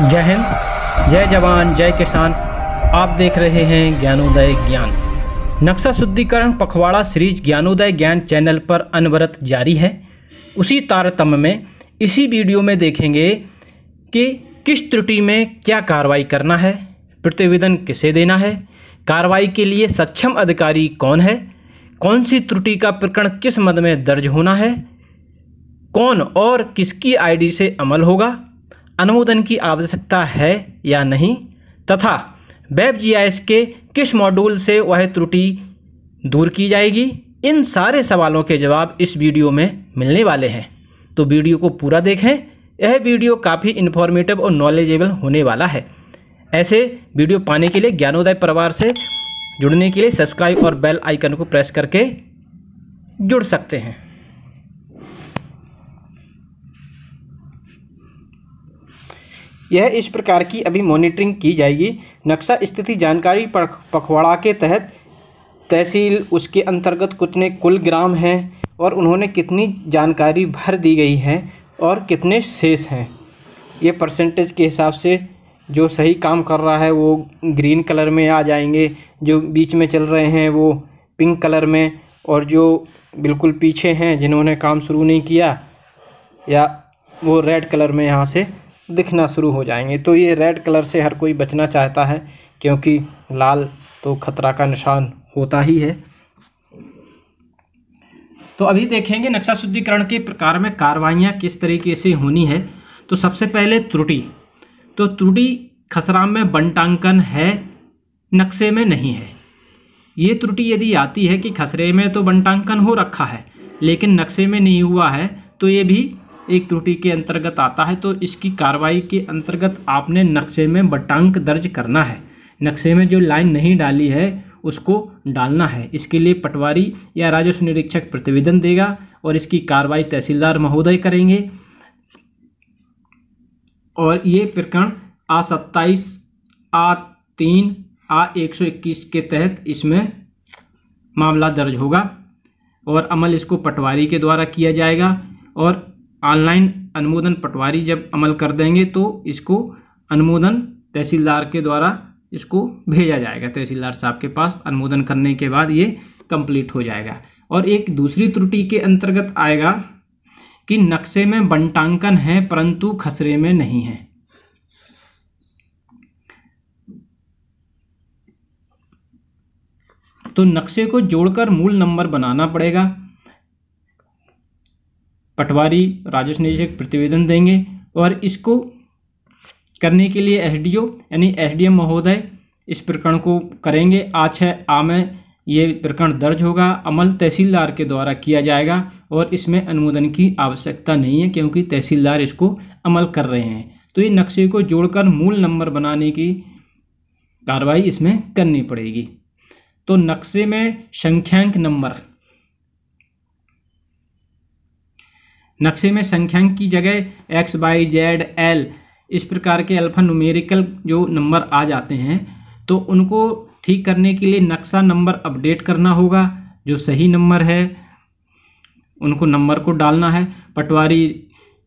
जय हिंद जय जवान जय किसान आप देख रहे हैं ज्ञानोदय ज्ञान नक्शा शुद्धिकरण पखवाड़ा सीरीज ज्ञानोदय ज्ञान चैनल पर अनवरत जारी है उसी तारतम्य में इसी वीडियो में देखेंगे कि किस त्रुटि में क्या कार्रवाई करना है प्रतिवेदन किसे देना है कार्रवाई के लिए सक्षम अधिकारी कौन है कौन सी त्रुटि का प्रकरण किस मद में दर्ज होना है कौन और किसकी आईडी से अमल होगा अनुमोदन की आवश्यकता है या नहीं तथा वेब जीआईएस के किस मॉड्यूल से वह त्रुटि दूर की जाएगी इन सारे सवालों के जवाब इस वीडियो में मिलने वाले हैं तो वीडियो को पूरा देखें यह वीडियो काफ़ी इन्फॉर्मेटिव और नॉलेजेबल होने वाला है ऐसे वीडियो पाने के लिए ज्ञानोदय परिवार से जुड़ने के लिए सब्सक्राइब और बेल आइकन को प्रेस करके जुड़ सकते हैं यह इस प्रकार की अभी मॉनिटरिंग की जाएगी नक्शा स्थिति जानकारी पखवाड़ा के तहत तहसील उसके अंतर्गत कितने कुल ग्राम हैं और उन्होंने कितनी जानकारी भर दी गई है और कितने शेष हैं ये परसेंटेज के हिसाब से जो सही काम कर रहा है वो ग्रीन कलर में आ जाएंगे जो बीच में चल रहे हैं वो पिंक कलर में और जो बिल्कुल पीछे हैं जिन्होंने काम शुरू नहीं किया या वो रेड कलर में यहाँ से दिखना शुरू हो जाएंगे तो ये रेड कलर से हर कोई बचना चाहता है क्योंकि लाल तो खतरा का निशान होता ही है तो अभी देखेंगे नक्शा शुद्धिकरण के प्रकार में कार्रवाइयाँ किस तरीके से होनी है तो सबसे पहले त्रुटि तो त्रुटि खसराम में बंटांकन है नक्शे में नहीं है ये त्रुटि यदि आती है कि खसरे में तो बंटांकन हो रखा है लेकिन नक्शे में नहीं हुआ है तो ये भी एक त्रुटि के अंतर्गत आता है तो इसकी कार्रवाई के अंतर्गत आपने नक्शे में बटांक दर्ज करना है नक्शे में जो लाइन नहीं डाली है उसको डालना है इसके लिए पटवारी या राजस्व निरीक्षक प्रतिवेदन देगा और इसकी कार्रवाई तहसीलदार महोदय करेंगे और ये प्रकरण आ सत्ताईस आ तीन आ एक सौ इक्कीस के तहत इसमें मामला दर्ज होगा और अमल इसको पटवारी के द्वारा किया जाएगा और ऑनलाइन अनुमोदन पटवारी जब अमल कर देंगे तो इसको अनुमोदन तहसीलदार के द्वारा इसको भेजा जाएगा तहसीलदार साहब के पास अनुमोदन करने के बाद ये कंप्लीट हो जाएगा और एक दूसरी त्रुटि के अंतर्गत आएगा कि नक्शे में बंटांकन है परंतु खसरे में नहीं है तो नक्शे को जोड़कर मूल नंबर बनाना पड़ेगा पटवारी राजस्व निरीक्षक प्रतिवेदन देंगे और इसको करने के लिए एसडीओ यानी एसडीएम महोदय इस प्रकरण को करेंगे आज छः आ में ये प्रकरण दर्ज होगा अमल तहसीलदार के द्वारा किया जाएगा और इसमें अनुमोदन की आवश्यकता नहीं है क्योंकि तहसीलदार इसको अमल कर रहे हैं तो ये नक्शे को जोड़कर मूल नंबर बनाने की कार्रवाई इसमें करनी पड़ेगी तो नक्शे में संख्यांक नंबर नक्शे में संख्यांक की जगह एक्स वाई जेड एल इस प्रकार के अल्फ़ा न्यूमेरिकल जो नंबर आ जाते हैं तो उनको ठीक करने के लिए नक्शा नंबर अपडेट करना होगा जो सही नंबर है उनको नंबर को डालना है पटवारी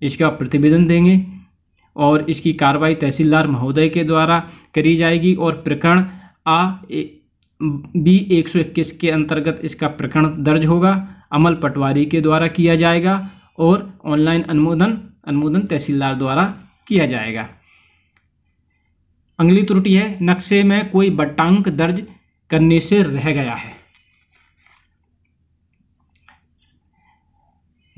इसका प्रतिवेदन देंगे और इसकी कार्रवाई तहसीलदार महोदय के द्वारा करी जाएगी और प्रकरण आ ए, बी एक सौ इक्कीस के अंतर्गत इसका प्रकरण दर्ज होगा अमल पटवारी के द्वारा किया जाएगा और ऑनलाइन अनुमोदन अनुमोदन तहसीलदार द्वारा किया जाएगा अगली त्रुटि है नक्शे में कोई बटांक दर्ज करने से रह गया है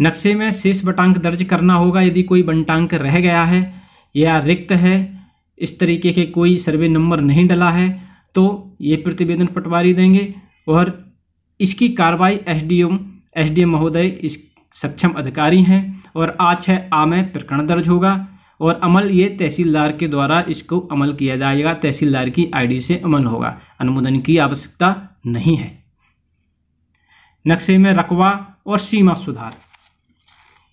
नक्शे में शेष बटांक दर्ज करना होगा यदि कोई बटांक रह गया है या रिक्त है इस तरीके के कोई सर्वे नंबर नहीं डला है तो ये प्रतिवेदन पटवारी देंगे और इसकी कार्रवाई एसडीएम एसडीएम महोदय इस सक्षम अधिकारी हैं और आ छः आ में प्रकरण दर्ज होगा और अमल ये तहसीलदार के द्वारा इसको अमल किया जाएगा तहसीलदार की आईडी से अमल होगा अनुमोदन की आवश्यकता नहीं है नक्शे में रकवा और सीमा सुधार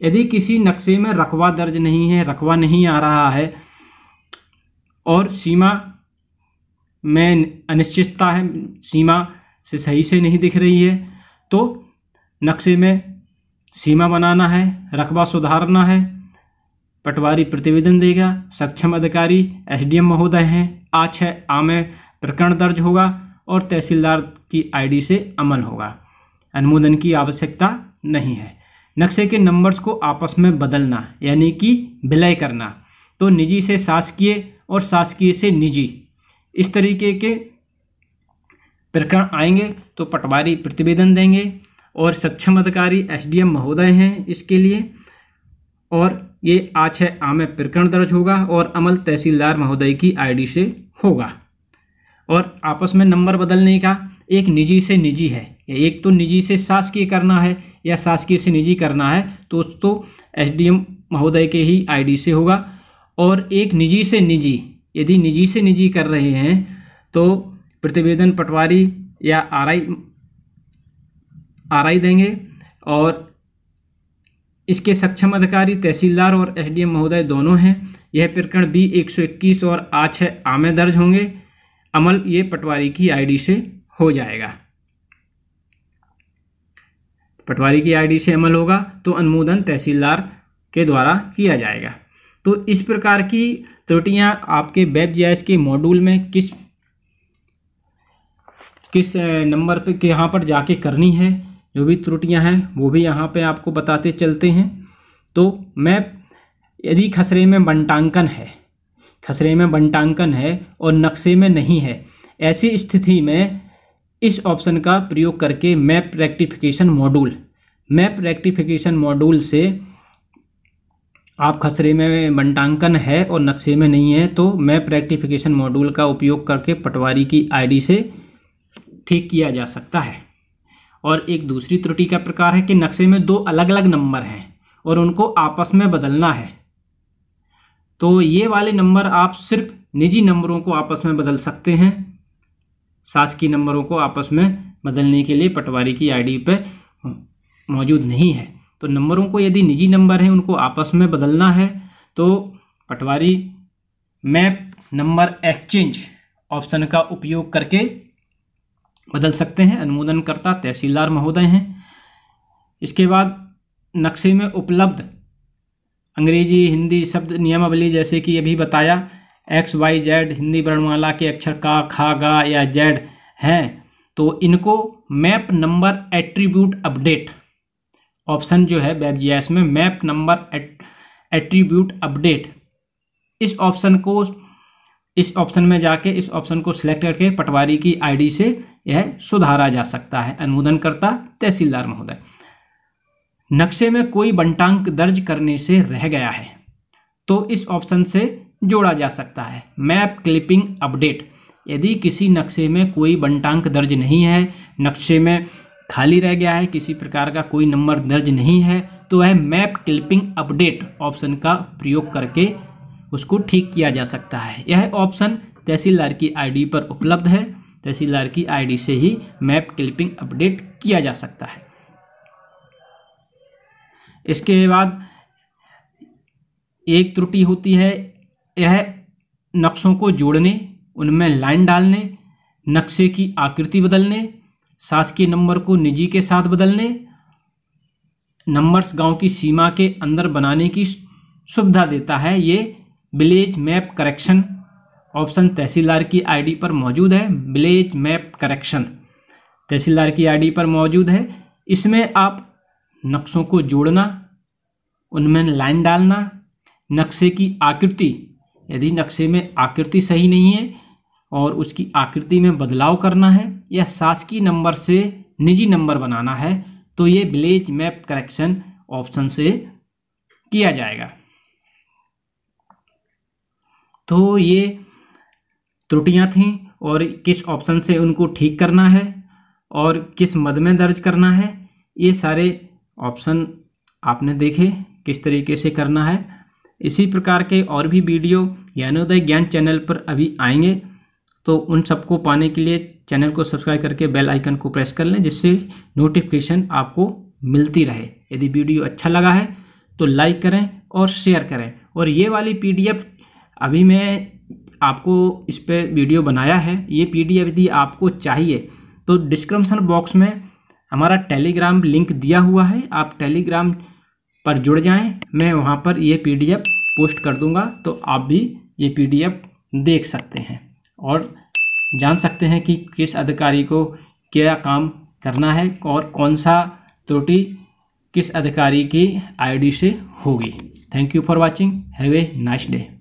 यदि किसी नक्शे में रकवा दर्ज नहीं है रकवा नहीं आ रहा है और सीमा में अनिश्चितता है सीमा से सही से नहीं दिख रही है तो नक्शे में सीमा बनाना है रकबा सुधारना है पटवारी प्रतिवेदन देगा सक्षम अधिकारी एसडीएम महोदय हैं आ है आम प्रकरण दर्ज होगा और तहसीलदार की आईडी से अमल होगा अनुमोदन की आवश्यकता नहीं है नक्शे के नंबर्स को आपस में बदलना यानी कि विलय करना तो निजी से शासकीय और शासकीय से निजी इस तरीके के प्रकरण आएंगे तो पटवारी प्रतिवेदन देंगे और सक्षम अधिकारी एस महोदय हैं इसके लिए और ये आज है आम प्रकरण दर्ज होगा और अमल तहसीलदार महोदय की आईडी से होगा और आपस में नंबर बदलने का एक निजी से निजी है या एक तो निजी से शासकीय करना है या शासकीय से निजी करना है तो तो एस महोदय के ही आईडी से होगा और एक निजी से निजी यदि निजी से निजी कर रहे हैं तो प्रतिवेदन पटवारी या आर आर देंगे और इसके सक्षम अधिकारी तहसीलदार और एसडीएम महोदय दोनों हैं यह प्रकरण बी 121 और आ छः आ में दर्ज होंगे अमल ये पटवारी की आईडी से हो जाएगा पटवारी की आईडी से अमल होगा तो अनुमोदन तहसीलदार के द्वारा किया जाएगा तो इस प्रकार की त्रुटियां आपके वेब जीआईएस के मॉड्यूल में किस किस नंबर पे के यहाँ पर जाके करनी है जो भी त्रुटियां हैं वो भी यहाँ पे आपको बताते चलते हैं तो मैप यदि खसरे में बंटांकन है खसरे में बंटांकन है और नक्शे में नहीं है ऐसी स्थिति में इस ऑप्शन का प्रयोग करके map rectification module map rectification module से आप खसरे में बंटांकन है और नक्शे में नहीं है तो मैप रेक्टिफिकेशन मॉड्यूल का उपयोग करके पटवारी की आईडी से ठीक किया जा सकता है और एक दूसरी त्रुटि का प्रकार है कि नक्शे में दो अलग अलग नंबर हैं और उनको आपस में बदलना है तो ये वाले नंबर आप सिर्फ निजी नंबरों को आपस में बदल सकते हैं शासकीय नंबरों को आपस में बदलने के लिए पटवारी की आईडी पर मौजूद नहीं है तो नंबरों को यदि निजी नंबर हैं उनको आपस में बदलना है तो patwari map number exchange option का उपयोग करके बदल सकते हैं अनुमोदनकर्ता तहसीलदार महोदय हैं इसके बाद नक्शे में उपलब्ध अंग्रेजी हिंदी शब्द नियमावली जैसे कि अभी बताया एक्स वाई जेड हिंदी वर्णमाला के अक्षर का खा गा या जेड हैं तो इनको map number attribute update option जो है वेब जी में मैप नंबर एट्रीब्यूट अपडेट इस ऑप्शन को इस ऑप्शन में जाके इस ऑप्शन को सिलेक्ट करके पटवारी की आईडी से यह सुधारा जा सकता है अनुमोदनकर्ता तहसीलदार महोदय नक्शे में कोई बंटांक दर्ज करने से रह गया है तो इस ऑप्शन से जोड़ा जा सकता है मैप क्लिपिंग अपडेट यदि किसी नक्शे में कोई बंटांक दर्ज नहीं है नक्शे में खाली रह गया है किसी प्रकार का कोई नंबर दर्ज नहीं है तो वह मैप क्लिपिंग अपडेट ऑप्शन का प्रयोग करके उसको ठीक किया जा सकता है यह ऑप्शन तहसीलदार की आईडी पर उपलब्ध है तहसीलदार की आईडी से ही मैप क्लिपिंग अपडेट किया जा सकता है इसके बाद एक त्रुटि होती है यह नक्शों को जोड़ने उनमें लाइन डालने नक्शे की आकृति बदलने शासकीय नंबर को निजी के साथ बदलने नंबर्स गांव की सीमा के अंदर बनाने की सुविधा देता है ये village map correction option tehsildar की आईडी पर मौजूद है विलेज मैप करेक्शन तहसीलदार की आईडी पर मौजूद है इसमें आप नक्शों को जोड़ना उनमें लाइन डालना नक्शे की आकृति यदि नक्शे में आकृति सही नहीं है और उसकी आकृति में बदलाव करना है या शासकीय नंबर से निजी नंबर बनाना है तो ये विलेज मैप करेक्शन ऑप्शन से किया जाएगा तो ये त्रुटियाँ थीं और किस ऑप्शन से उनको ठीक करना है और किस मद में दर्ज करना है ये सारे ऑप्शन आपने देखे किस तरीके से करना है इसी प्रकार के और भी वीडियो ज्ञानोदय ज्ञान चैनल पर अभी आएंगे तो उन सबको पाने के लिए चैनल को सब्सक्राइब करके बेल आइकन को प्रेस कर लें जिससे नोटिफिकेशन आपको मिलती रहे यदि वीडियो अच्छा लगा है तो लाइक करें और शेयर करें और ये वाली पीडीएफ अभी मैं आपको इस पर वीडियो बनाया है ये पीडीएफ यदि आपको चाहिए तो डिस्क्रिप्सन बॉक्स में हमारा टेलीग्राम लिंक दिया हुआ है आप टेलीग्राम पर जुड़ जाएं मैं वहाँ पर ये पीडीएफ पोस्ट कर दूँगा तो आप भी ये पीडीएफ देख सकते हैं और जान सकते हैं कि किस अधिकारी को क्या काम करना है और कौन सा त्रुटि किस अधिकारी की आईडी से होगी thank you for watching have a nice day